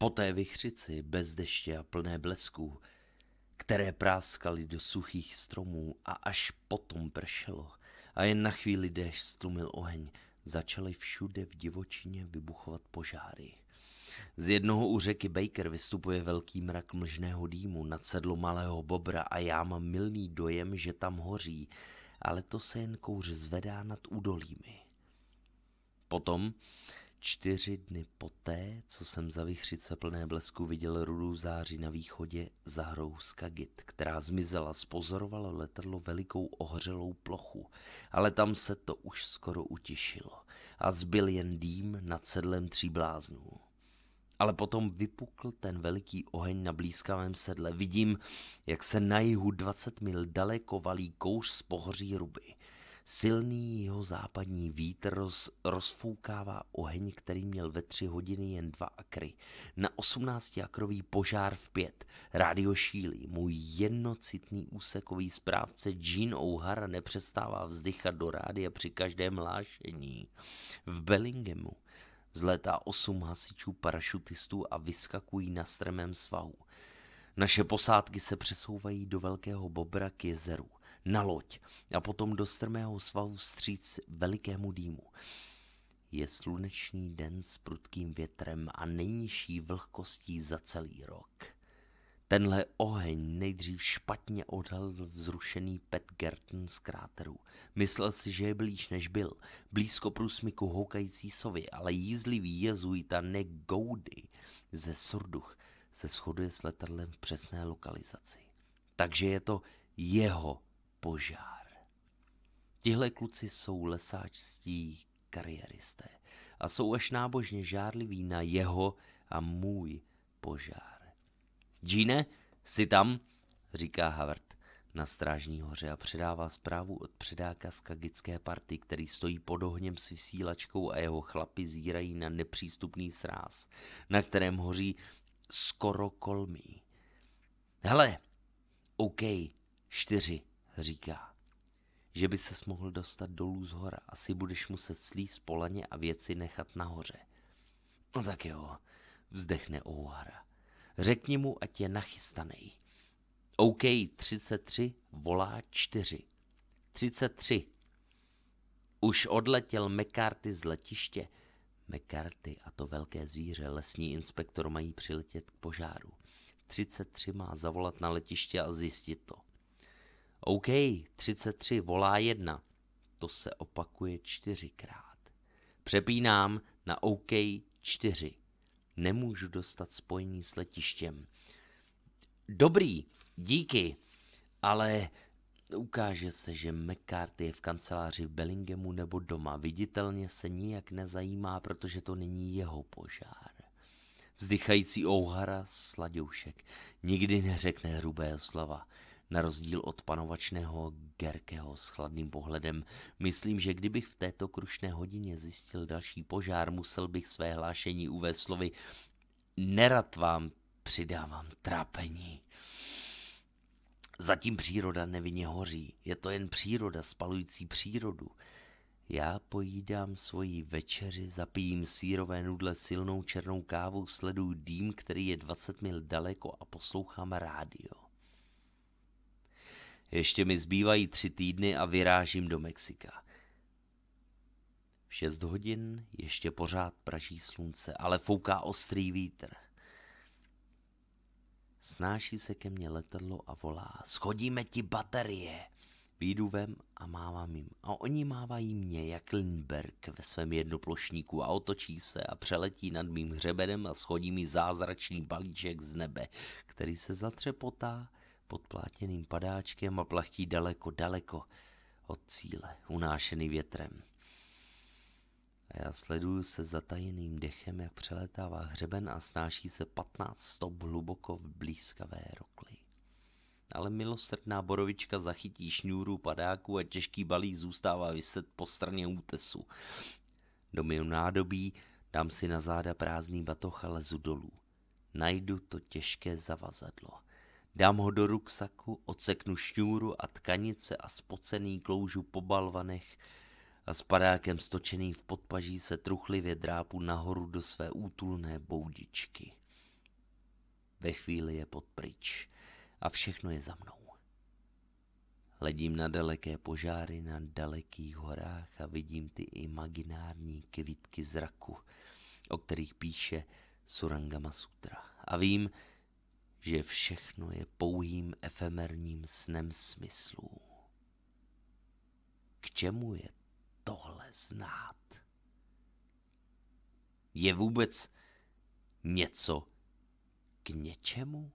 Po té vychřici, bez deště a plné blesků, které práskaly do suchých stromů a až potom pršelo a jen na chvíli déšť stlumil oheň, začaly všude v divočině vybuchovat požáry. Z jednoho u řeky Baker vystupuje velký mrak mlžného dýmu nad sedlo malého bobra a já mám milný dojem, že tam hoří, ale to se jen kouř zvedá nad údolími. Potom Čtyři dny poté, co jsem za vychřice plné blesku viděl rudou září na východě, zahrouska git, která zmizela, spozorovalo letadlo velikou ohřelou plochu, ale tam se to už skoro utišilo a zbyl jen dým nad sedlem tří bláznů. Ale potom vypukl ten veliký oheň na blízkavém sedle. Vidím, jak se na jihu 20 mil daleko valí kouř z pohoří ruby. Silný jeho západní vítr roz, rozfoukává oheň, který měl ve tři hodiny jen dva akry. Na 18-akrový požár v pět. Rádio šílí. Můj jednocitný úsekový správce Jean O'Hara nepřestává vzdychat do rádia při každém lášení. V Bellinghamu zletá osm hasičů parašutistů a vyskakují na strmém svahu. Naše posádky se přesouvají do Velkého Bobra k jezeru na loď a potom do strmého svahu stříc velikému dýmu. Je sluneční den s prudkým větrem a nejnižší vlhkostí za celý rok. Tenhle oheň nejdřív špatně odhalil vzrušený Pet Gerton z kráteru. Myslel si, že je blíž než byl, blízko průsmyku houkající sovy, ale jízlivý jezuita Negoudy ze Sorduch se shoduje s letadlem v přesné lokalizaci. Takže je to jeho požár. Tihle kluci jsou lesáčstí kariéristé a jsou až nábožně žárliví na jeho a můj požár. Gene, jsi tam? říká Havard na strážní hoře a předává zprávu od předáka z kagické party, který stojí pod ohněm s vysílačkou a jeho chlapi zírají na nepřístupný sráz, na kterém hoří skoro kolmí. Hele, OK, čtyři, říká, že by ses mohl dostat dolů z hora, asi budeš muset slíz polaně a věci nechat nahoře. No tak jo, vzdechne Ouhara. Řekni mu, ať je nachystanej. OK 33 volá 4. 33. Už odletěl McCarthy z letiště. McCarthy a to velké zvíře lesní inspektor mají přiletět k požáru. 33 má zavolat na letiště a zjistit to. OK, 33 volá jedna. To se opakuje čtyřikrát. Přepínám na OK 4. Nemůžu dostat spojení s letištěm. Dobrý, díky, ale ukáže se, že McCarthy je v kanceláři v Bellinghamu nebo doma. Viditelně se nijak nezajímá, protože to není jeho požár. Vzdychající ouhara sladoušek, nikdy neřekne hrubé slova. Na rozdíl od panovačného Gerkeho s chladným pohledem, myslím, že kdybych v této krušné hodině zjistil další požár, musel bych své hlášení uvést slovy Nerad vám přidávám trápení. Zatím příroda nevinně hoří, je to jen příroda spalující přírodu. Já pojídám svoji večeři, zapijím sírové nudle silnou černou kávou, sleduju dým, který je 20 mil daleko a poslouchám rádio. Ještě mi zbývají tři týdny a vyrážím do Mexika. V šest hodin ještě pořád praží slunce, ale fouká ostrý vítr. Snáší se ke mně letadlo a volá, schodíme ti baterie. Výjdu vem a mávám jim. A oni mávají mě jak Lindberg ve svém jednoplošníku a otočí se a přeletí nad mým hřebenem a schodí mi zázračný balíček z nebe, který se zatřepotá pod plátěným padáčkem a plachtí daleko, daleko od cíle, unášený větrem. A já sleduju se zatajeným dechem, jak přelétává hřeben a snáší se 15 stop hluboko v blízkavé rokli. Ale milosrdná borovička zachytí šňůru padáku a těžký balí zůstává vyset po straně útesu. Do mého nádobí, dám si na záda prázdný batoh a lezu dolů. Najdu to těžké zavazadlo – Dám ho do ruksaku, odseknu šňůru a tkanice a spocený kloužu po balvanech a s padákem stočený v podpaží se truchlivě drápu nahoru do své útulné boudičky. Ve chvíli je pod pryč a všechno je za mnou. Ledím na daleké požáry na dalekých horách a vidím ty imaginární kvítky zraku, o kterých píše Surangama Sutra. A vím, že všechno je pouhým efemerním snem smyslů. K čemu je tohle znát? Je vůbec něco k něčemu?